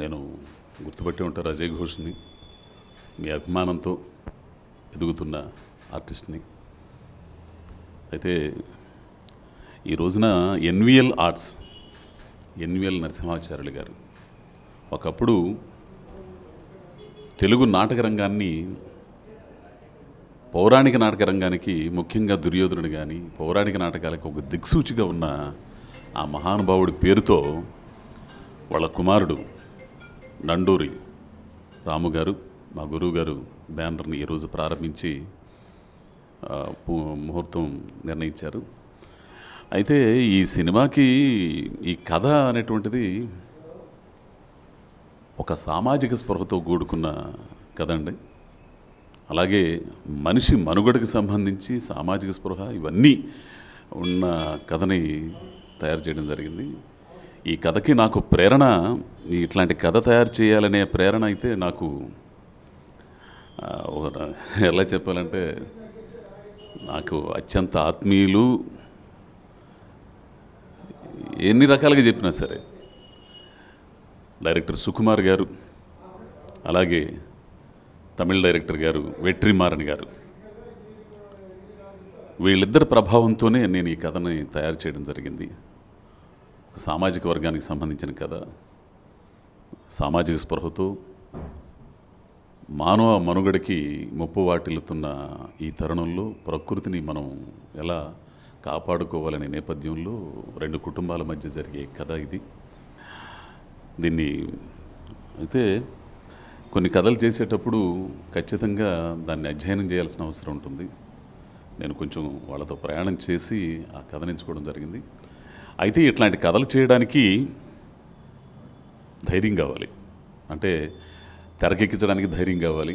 నేను గుర్తుపట్టి ఉంటారు అజయ్ ఘోష్ని మీ అభిమానంతో ఎదుగుతున్న ఆర్టిస్ట్ని అయితే ఈ రోజున ఎన్విఎల్ ఆర్ట్స్ ఎన్విఎల్ నరసింహాచార్యులు గారు ఒకప్పుడు తెలుగు నాటక రంగాన్ని పౌరాణిక నాటక రంగానికి ముఖ్యంగా దుర్యోధనుడు కానీ పౌరాణిక నాటకాలకు ఒక దిక్సూచిగా ఉన్న ఆ మహానుభావుడి పేరుతో వాళ్ళ కుమారుడు నండూరి రాముగారు మా గురువుగారు బ్యానర్ని ఈరోజు ప్రారంభించి ముహూర్తం నిర్ణయించారు అయితే ఈ సినిమాకి ఈ కథ అనేటువంటిది ఒక సామాజిక స్పృహతో కూడుకున్న కథ అండి అలాగే మనిషి మనుగడకు సంబంధించి సామాజిక స్పృహ ఇవన్నీ ఉన్న కథని తయారు చేయడం జరిగింది ఈ కథకి నాకు ప్రేరణ ఇట్లాంటి కథ తయారు చేయాలనే ప్రేరణ అయితే నాకు ఎలా చెప్పాలంటే నాకు అత్యంత ఆత్మీయులు ఎన్ని రకాలుగా చెప్పినా సరే డైరెక్టర్ సుకుమార్ గారు అలాగే తమిళ డైరెక్టర్ గారు వెట్రిమారన్ గారు వీళ్ళిద్దరి ప్రభావంతోనే నేను ఈ కథని తయారు చేయడం జరిగింది సామాజిక వర్గానికి సంబంధించిన కథ సామాజిక స్పృహతో మానవ మనుగడకి ముప్పు వాటిల్లుతున్న ఈ తరుణంలో ప్రకృతిని మనం ఎలా కాపాడుకోవాలనే నేపథ్యంలో రెండు కుటుంబాల మధ్య జరిగే కథ ఇది దీన్ని అయితే కొన్ని కథలు చేసేటప్పుడు ఖచ్చితంగా దాన్ని అధ్యయనం చేయాల్సిన అవసరం ఉంటుంది నేను కొంచెం వాళ్ళతో ప్రయాణం చేసి ఆ కథ నించుకోవడం జరిగింది అయితే ఇట్లాంటి కథలు చేయడానికి ధైర్యం కావాలి అంటే తెరకెక్కించడానికి ధైర్యం కావాలి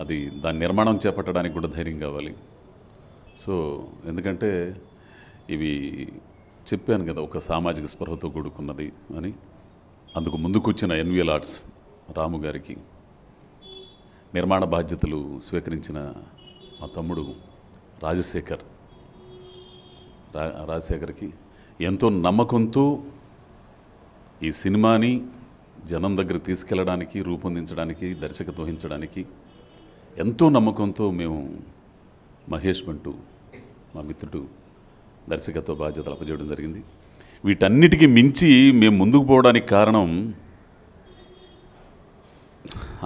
అది దాని నిర్మాణం చేపట్టడానికి కూడా ధైర్యం కావాలి సో ఎందుకంటే ఇవి చెప్పాను కదా ఒక సామాజిక స్పృహతో కూడుకున్నది అని అందుకు ముందుకొచ్చిన ఎన్విఎల్ ఆర్ట్స్ రాము గారికి నిర్మాణ బాధ్యతలు స్వీకరించిన మా తమ్ముడు రాజశేఖర్ రా రాజశేఖర్కి ఎంతో నమ్మకంతో ఈ సినిమాని జనం దగ్గర తీసుకెళ్ళడానికి రూపొందించడానికి దర్శకత్వం వహించడానికి ఎంతో నమ్మకంతో మేము మహేష్ బంటు మా మిత్రుడు దర్శకత్వ బాధ్యతలు అప్పచేయడం జరిగింది వీటన్నిటికీ మించి మేము ముందుకు పోవడానికి కారణం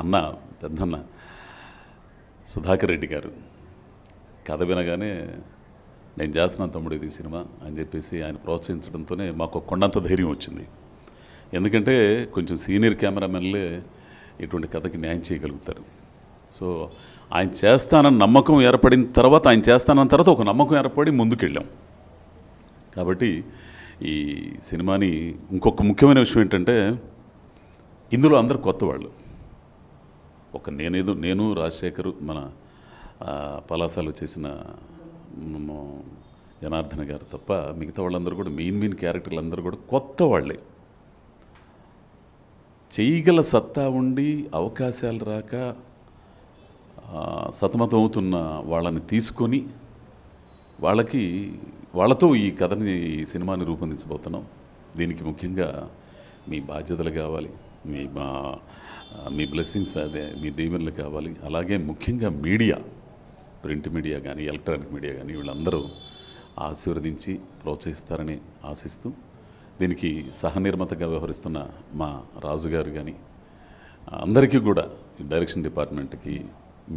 అన్న పెద్దన్న సుధాకర్ రెడ్డి గారు కథ వినగానే నేను చేసిన తమ్ముడు ఇది సినిమా అని చెప్పేసి ఆయన ప్రోత్సహించడంతోనే మాకు కొండంత ధైర్యం వచ్చింది ఎందుకంటే కొంచెం సీనియర్ కెమెరామెన్లే ఇటువంటి కథకి న్యాయం చేయగలుగుతారు సో ఆయన చేస్తానన్న నమ్మకం ఏర్పడిన తర్వాత ఆయన చేస్తానన్న తర్వాత ఒక నమ్మకం ఏర్పడి ముందుకెళ్ళాం కాబట్టి ఈ సినిమాని ఇంకొక ముఖ్యమైన విషయం ఏంటంటే ఇందులో అందరు కొత్త వాళ్ళు ఒక నేనేదో నేను రాజశేఖరు మన పలాసాలు చేసిన జనార్దన్ గారు తప్ప మిగతా వాళ్ళందరూ కూడా మెయిన్ మెయిన్ క్యారెక్టర్లు అందరూ కూడా కొత్త వాళ్ళే చేయగల సత్తా ఉండి అవకాశాలు రాక సతమతమవుతున్న వాళ్ళని తీసుకొని వాళ్ళకి వాళ్ళతో ఈ కథని ఈ సినిమాని రూపొందించబోతున్నాం దీనికి ముఖ్యంగా మీ బాధ్యతలు కావాలి మీ మా మీ బ్లెస్సింగ్స్ అదే మీ దేవుళ్ళు కావాలి అలాగే ముఖ్యంగా మీడియా ప్రింట్ మీడియా కానీ ఎలక్ట్రానిక్ మీడియా కానీ వీళ్ళందరూ ఆశీర్వదించి ప్రోత్సహిస్తారని ఆశిస్తూ దీనికి సహనిర్మతగా వ్యవహరిస్తున్న మా రాజుగారు కానీ అందరికీ కూడా డైరెక్షన్ డిపార్ట్మెంట్కి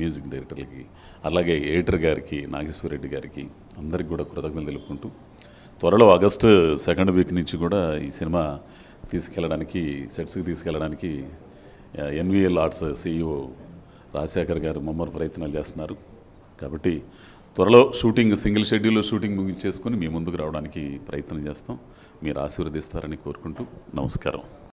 మ్యూజిక్ డైరెక్టర్లకి అలాగే ఎడిటర్ గారికి నాగేశ్వరరెడ్డి గారికి అందరికి కూడా కృతజ్ఞతలు తెలుపుకుంటూ త్వరలో ఆగస్టు సెకండ్ వీక్ నుంచి కూడా ఈ సినిమా తీసుకెళ్ళడానికి సెట్స్కి తీసుకెళ్ళడానికి ఎన్విఎల్ ఆర్ట్స్ సీఈఓ రాజశేఖర్ గారు ముమ్మరు ప్రయత్నాలు చేస్తున్నారు కాబట్టి త్వరలో షూటింగ్ సింగిల్ షెడ్యూల్లో షూటింగ్ ముగించేసుకొని మీ ముందుకు రావడానికి ప్రయత్నం చేస్తాం మీరు ఆశీర్వదిస్తారని కోరుకుంటూ నమస్కారం